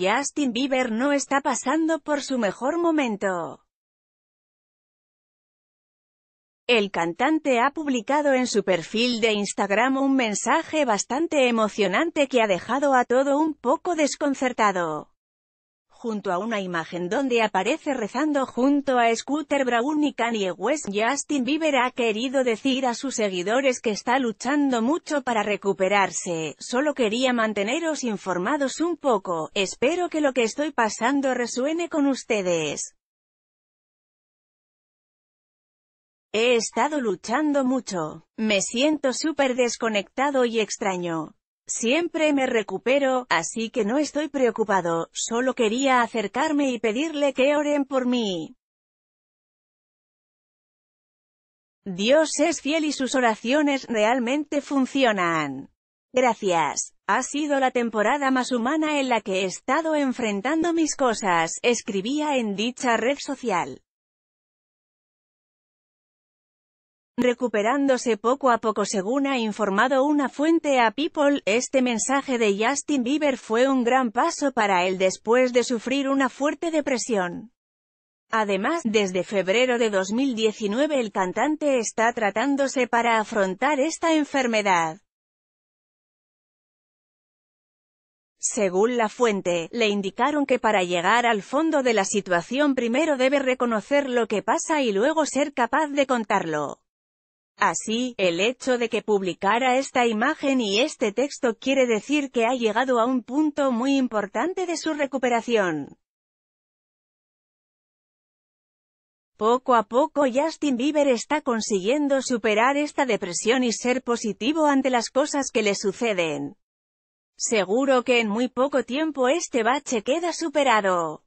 Justin Bieber no está pasando por su mejor momento. El cantante ha publicado en su perfil de Instagram un mensaje bastante emocionante que ha dejado a todo un poco desconcertado junto a una imagen donde aparece rezando junto a Scooter Braun y Kanye West. Justin Bieber ha querido decir a sus seguidores que está luchando mucho para recuperarse, solo quería manteneros informados un poco, espero que lo que estoy pasando resuene con ustedes. He estado luchando mucho. Me siento súper desconectado y extraño. Siempre me recupero, así que no estoy preocupado, solo quería acercarme y pedirle que oren por mí. Dios es fiel y sus oraciones realmente funcionan. Gracias. Ha sido la temporada más humana en la que he estado enfrentando mis cosas, escribía en dicha red social. recuperándose poco a poco según ha informado una fuente a People, este mensaje de Justin Bieber fue un gran paso para él después de sufrir una fuerte depresión. Además, desde febrero de 2019 el cantante está tratándose para afrontar esta enfermedad. Según la fuente, le indicaron que para llegar al fondo de la situación primero debe reconocer lo que pasa y luego ser capaz de contarlo. Así, el hecho de que publicara esta imagen y este texto quiere decir que ha llegado a un punto muy importante de su recuperación. Poco a poco Justin Bieber está consiguiendo superar esta depresión y ser positivo ante las cosas que le suceden. Seguro que en muy poco tiempo este bache queda superado.